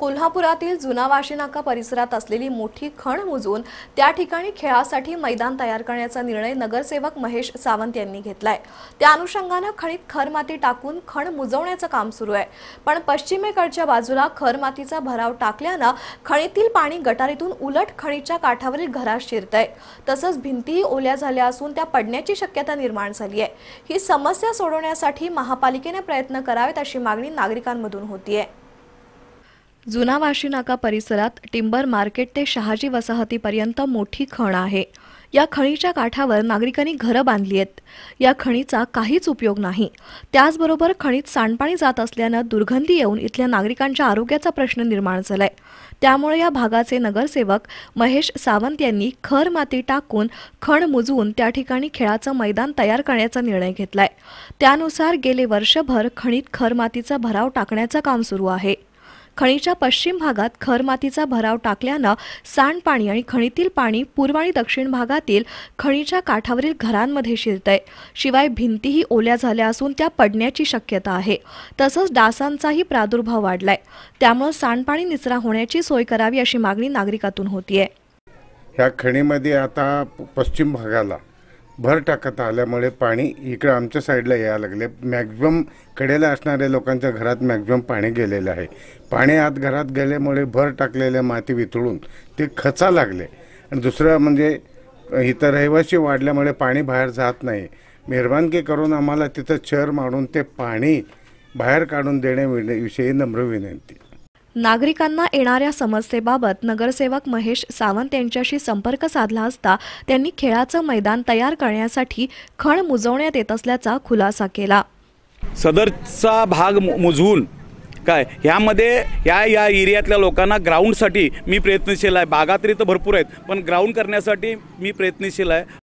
कोल्हापुरातील जुना वाशिनाका परिसरात असलेली मोठी खण मुजून त्या ठिकाणी खेळासाठी मैदान तयार करण्याचा निर्णय नगरसेवक महेश सावंत यांनी घेतलाय त्या अनुषंगानं खणीत खरमाती टाकून खण मुजवण्याचं काम सुरू आहे पण पश्चिमेकडच्या बाजूला खरमातीचा भराव टाकल्यानं खणीतील पाणी गटारीतून उलट खणीच्या काठावरील घरात शिरत आहे तसंच भिंतीही ओल्या झाल्या असून त्या पडण्याची शक्यता निर्माण झाली आहे ही समस्या सोडवण्यासाठी महापालिकेने प्रयत्न करावेत अशी मागणी नागरिकांमधून होतीये जुना वाशी नाका परिसरात टिंबर मार्केट ते शहाजी वसाहतीपर्यंत मोठी खण आहे या खणीच्या काठावर नागरिकांनी घरं बांधली आहेत या खणीचा काहीच उपयोग नाही त्याचबरोबर खणीत सांडपाणी जात असल्यानं दुर्गंधी येऊन इथल्या नागरिकांच्या आरोग्याचा प्रश्न निर्माण झालाय त्यामुळे या भागाचे नगरसेवक महेश सावंत यांनी खर माती टाकून खण मुजवून त्या ठिकाणी खेळाचं मैदान तयार करण्याचा निर्णय घेतलाय त्यानुसार गेले वर्षभर खणीत खर मातीचा भराव टाकण्याचं काम सुरू आहे खणीच्या पश्चिम भागात खर मातीचा भराव टाकल्यानं सांडपाणी आणि खणीतील पाणी पूर्व आणि दक्षिण भागातील खणीच्या काठावरील घरांमध्ये शिरतंय शिवाय भिंतीही ओल्या झाल्या असून त्या पडण्याची शक्यता आहे तसंच डासांचाही प्रादुर्भाव वाढलाय त्यामुळे सांडपाणी निचरा होण्याची सोय करावी अशी मागणी नागरिकातून होतीये ह्या खणीमध्ये आता पश्चिम भागाला भर टाकत आल्यामुळे पाणी इकडं आमच्या साईडला यायला लागले मॅक्झिमम कडेला असणाऱ्या लोकांच्या घरात मॅक्झिमम पाणी गेलेलं आहे पाणी आत घरात गेल्यामुळे भर टाकलेल्या माती वितळून ते खचा लागले आणि दुसरं म्हणजे इथं रहिवाशी वाढल्यामुळे पाणी बाहेर जात नाही मेहरबानकी करून आम्हाला तिथं चर मारून ते पाणी बाहेर काढून देणे विषयी नम्र विनंती नागरिकांना येणाऱ्या समस्येबाबत नगरसेवक महेश सावंत यांच्याशी संपर्क साधला असता त्यांनी खेळाचं मैदान तयार करण्यासाठी खण मुजवण्यात येत असल्याचा खुलासा केला सदरचा भाग मुजवून काय ह्यामध्ये या या एरियातल्या लोकांना ग्राउंडसाठी मी प्रयत्नशील आहे बागा तरी तर भरपूर आहेत पण ग्राउंड करण्यासाठी मी प्रयत्नशील आहे